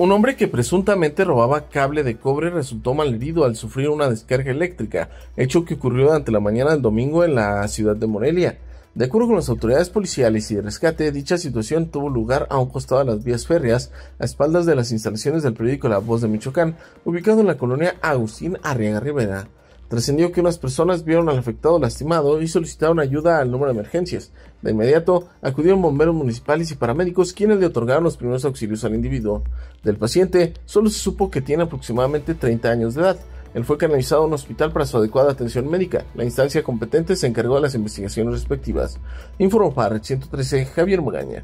Un hombre que presuntamente robaba cable de cobre resultó malherido al sufrir una descarga eléctrica, hecho que ocurrió durante la mañana del domingo en la ciudad de Morelia. De acuerdo con las autoridades policiales y de rescate, dicha situación tuvo lugar a un costado de las vías férreas, a espaldas de las instalaciones del periódico La Voz de Michoacán, ubicado en la colonia Agustín Arriaga Rivera. Trascendió que unas personas vieron al afectado lastimado y solicitaron ayuda al número de emergencias. De inmediato acudieron bomberos municipales y paramédicos quienes le otorgaron los primeros auxilios al individuo. Del paciente solo se supo que tiene aproximadamente 30 años de edad. Él fue canalizado a un hospital para su adecuada atención médica. La instancia competente se encargó de las investigaciones respectivas. Informó para 113 Javier Mugaña.